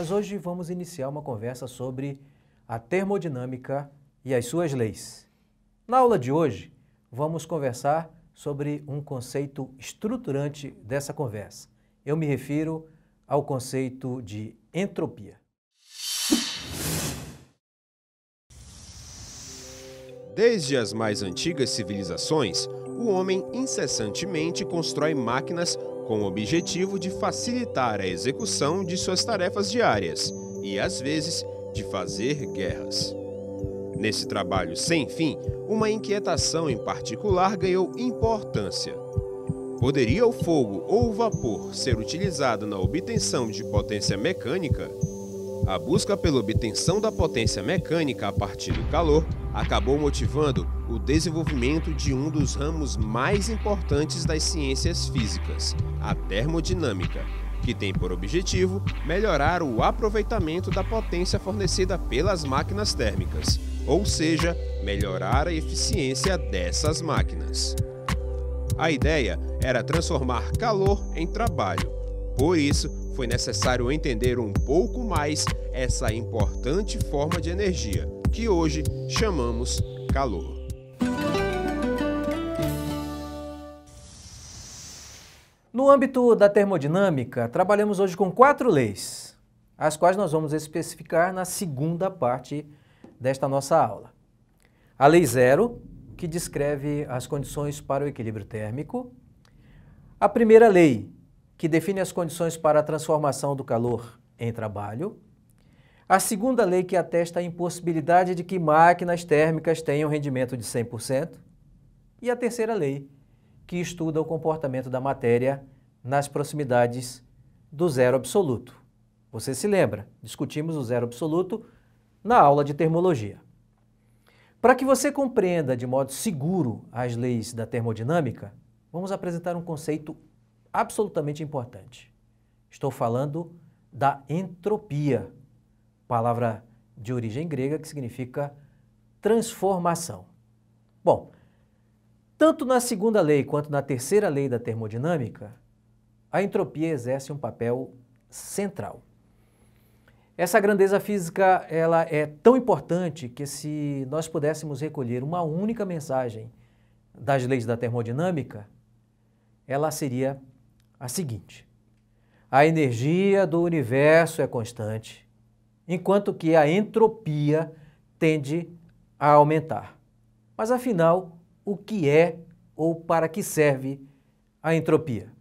Nós hoje vamos iniciar uma conversa sobre a termodinâmica e as suas leis. Na aula de hoje, vamos conversar sobre um conceito estruturante dessa conversa. Eu me refiro ao conceito de entropia. Desde as mais antigas civilizações, o homem incessantemente constrói máquinas com o objetivo de facilitar a execução de suas tarefas diárias e, às vezes, de fazer guerras. Nesse trabalho sem fim, uma inquietação em particular ganhou importância. Poderia o fogo ou o vapor ser utilizado na obtenção de potência mecânica? A busca pela obtenção da potência mecânica a partir do calor acabou motivando o desenvolvimento de um dos ramos mais importantes das ciências físicas, a termodinâmica, que tem por objetivo melhorar o aproveitamento da potência fornecida pelas máquinas térmicas, ou seja, melhorar a eficiência dessas máquinas. A ideia era transformar calor em trabalho. Por isso, foi necessário entender um pouco mais essa importante forma de energia que hoje chamamos calor. No âmbito da termodinâmica, trabalhamos hoje com quatro leis, as quais nós vamos especificar na segunda parte desta nossa aula. A lei zero, que descreve as condições para o equilíbrio térmico. A primeira lei, que define as condições para a transformação do calor em trabalho. A segunda lei que atesta a impossibilidade de que máquinas térmicas tenham rendimento de 100%. E a terceira lei, que estuda o comportamento da matéria nas proximidades do zero absoluto. Você se lembra, discutimos o zero absoluto na aula de termologia. Para que você compreenda de modo seguro as leis da termodinâmica, vamos apresentar um conceito absolutamente importante. Estou falando da entropia palavra de origem grega que significa transformação. Bom, tanto na segunda lei quanto na terceira lei da termodinâmica, a entropia exerce um papel central. Essa grandeza física ela é tão importante que se nós pudéssemos recolher uma única mensagem das leis da termodinâmica, ela seria a seguinte: a energia do universo é constante enquanto que a entropia tende a aumentar. Mas afinal, o que é ou para que serve a entropia?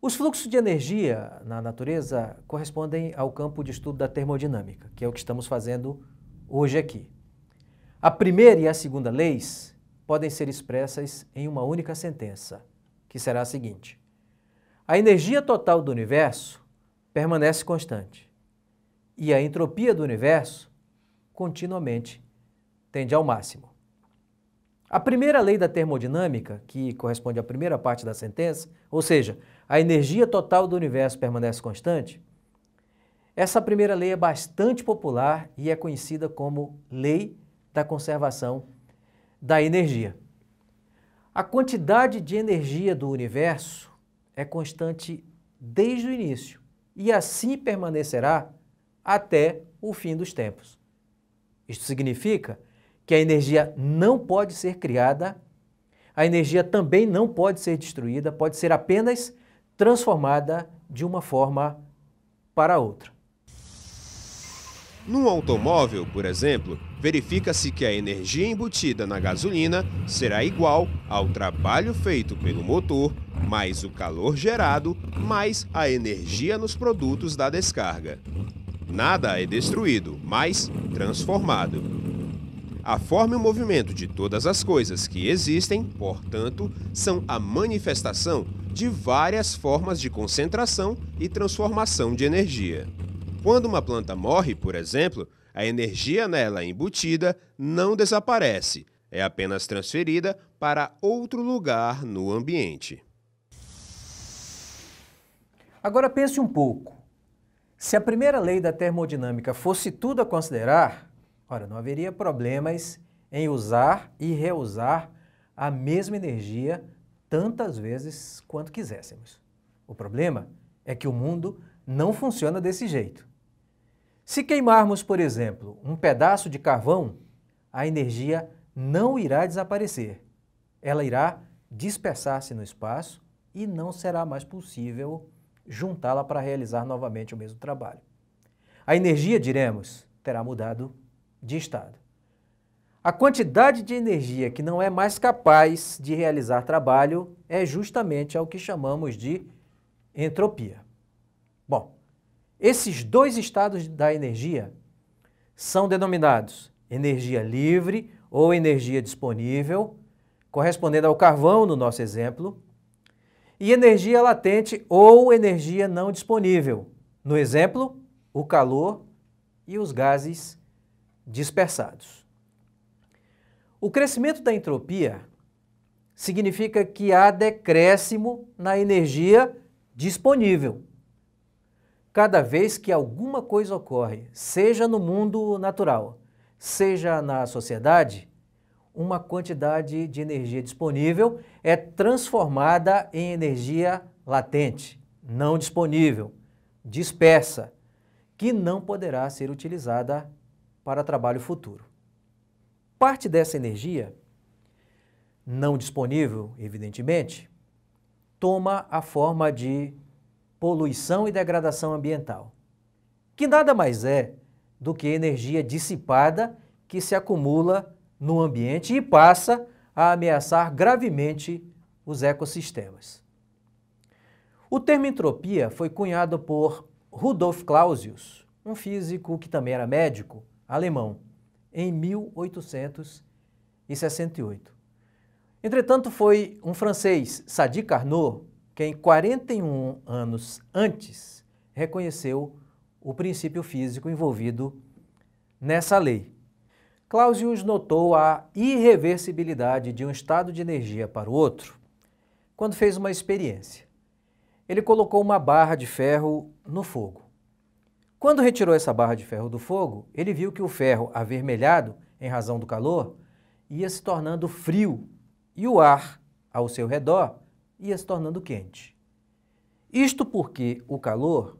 Os fluxos de energia na natureza correspondem ao campo de estudo da termodinâmica, que é o que estamos fazendo hoje aqui. A primeira e a segunda leis podem ser expressas em uma única sentença, que será a seguinte: A energia total do universo permanece constante e a entropia do universo continuamente tende ao máximo. A primeira lei da termodinâmica, que corresponde à primeira parte da sentença, ou seja, a energia total do universo permanece constante, essa primeira lei é bastante popular e é conhecida como lei da conservação da energia. A quantidade de energia do universo é constante desde o início e assim permanecerá até o fim dos tempos. Isto significa que a energia não pode ser criada, a energia também não pode ser destruída, pode ser apenas transformada de uma forma para outra. Num automóvel, por exemplo, verifica-se que a energia embutida na gasolina será igual ao trabalho feito pelo motor, mais o calor gerado, mais a energia nos produtos da descarga. Nada é destruído, mas transformado. A forma e o movimento de todas as coisas que existem, portanto, são a manifestação de várias formas de concentração e transformação de energia. Quando uma planta morre, por exemplo, a energia nela embutida não desaparece, é apenas transferida para outro lugar no ambiente. Agora pense um pouco. Se a primeira lei da termodinâmica fosse tudo a considerar, ora, não haveria problemas em usar e reusar a mesma energia tantas vezes quanto quiséssemos. O problema é que o mundo não funciona desse jeito. Se queimarmos, por exemplo, um pedaço de carvão, a energia não irá desaparecer. Ela irá dispersar-se no espaço e não será mais possível juntá-la para realizar novamente o mesmo trabalho. A energia, diremos, terá mudado de estado. A quantidade de energia que não é mais capaz de realizar trabalho é justamente ao que chamamos de entropia. Bom, esses dois estados da energia são denominados energia livre ou energia disponível, correspondendo ao carvão no nosso exemplo, e energia latente ou energia não disponível. No exemplo, o calor e os gases dispersados. O crescimento da entropia significa que há decréscimo na energia disponível. Cada vez que alguma coisa ocorre, seja no mundo natural, seja na sociedade, uma quantidade de energia disponível é transformada em energia latente, não disponível, dispersa, que não poderá ser utilizada para trabalho futuro. Parte dessa energia, não disponível, evidentemente, toma a forma de poluição e degradação ambiental, que nada mais é do que energia dissipada que se acumula no ambiente e passa a ameaçar gravemente os ecossistemas. O termo entropia foi cunhado por Rudolf Clausius, um físico que também era médico alemão, em 1868. Entretanto, foi um francês, Sadi Carnot, quem 41 anos antes reconheceu o princípio físico envolvido nessa lei. Clausius notou a irreversibilidade de um estado de energia para o outro quando fez uma experiência. Ele colocou uma barra de ferro no fogo. Quando retirou essa barra de ferro do fogo, ele viu que o ferro avermelhado, em razão do calor, ia se tornando frio e o ar ao seu redor ia se tornando quente. Isto porque o calor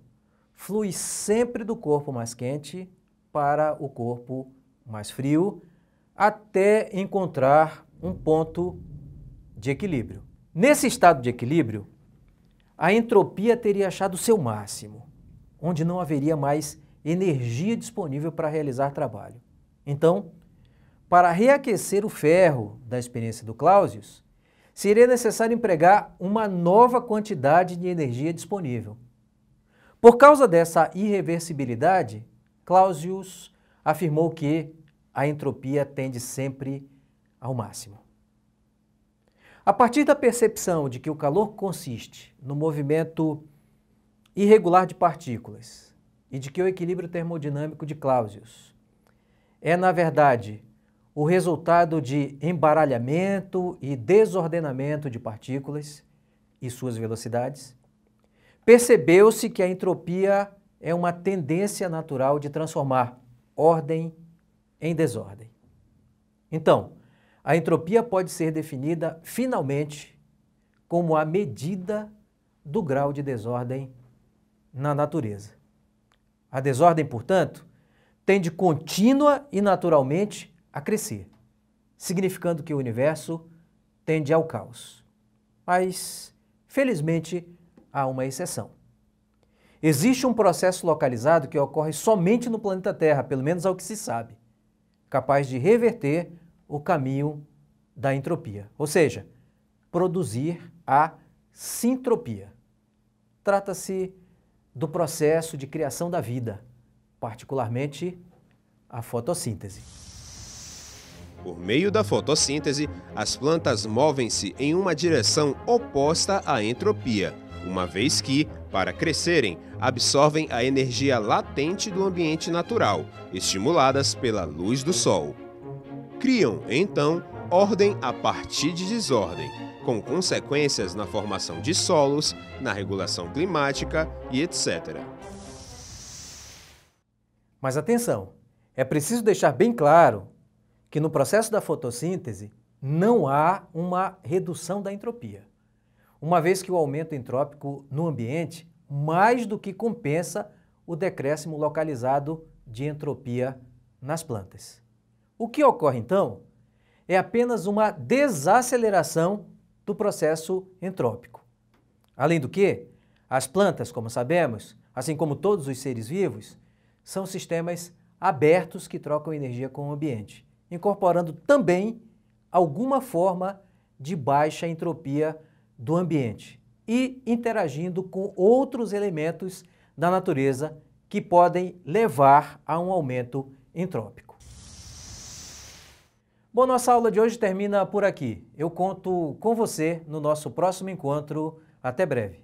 flui sempre do corpo mais quente para o corpo mais mais frio, até encontrar um ponto de equilíbrio. Nesse estado de equilíbrio, a entropia teria achado seu máximo, onde não haveria mais energia disponível para realizar trabalho. Então, para reaquecer o ferro da experiência do Clausius, seria necessário empregar uma nova quantidade de energia disponível. Por causa dessa irreversibilidade, Clausius afirmou que a entropia tende sempre ao máximo. A partir da percepção de que o calor consiste no movimento irregular de partículas e de que o equilíbrio termodinâmico de Clausius é, na verdade, o resultado de embaralhamento e desordenamento de partículas e suas velocidades, percebeu-se que a entropia é uma tendência natural de transformar ordem em desordem. Então, a entropia pode ser definida finalmente como a medida do grau de desordem na natureza. A desordem, portanto, tende contínua e naturalmente a crescer, significando que o universo tende ao caos. Mas, felizmente, há uma exceção. Existe um processo localizado que ocorre somente no planeta Terra, pelo menos ao que se sabe, capaz de reverter o caminho da entropia, ou seja, produzir a sintropia. Trata-se do processo de criação da vida, particularmente a fotossíntese. Por meio da fotossíntese, as plantas movem-se em uma direção oposta à entropia, uma vez que, para crescerem, absorvem a energia latente do ambiente natural, estimuladas pela luz do sol. Criam, então, ordem a partir de desordem, com consequências na formação de solos, na regulação climática e etc. Mas atenção, é preciso deixar bem claro que no processo da fotossíntese não há uma redução da entropia uma vez que o aumento entrópico no ambiente mais do que compensa o decréscimo localizado de entropia nas plantas. O que ocorre então é apenas uma desaceleração do processo entrópico. Além do que, as plantas, como sabemos, assim como todos os seres vivos, são sistemas abertos que trocam energia com o ambiente, incorporando também alguma forma de baixa entropia do ambiente e interagindo com outros elementos da natureza que podem levar a um aumento entrópico. Bom, nossa aula de hoje termina por aqui. Eu conto com você no nosso próximo encontro. Até breve.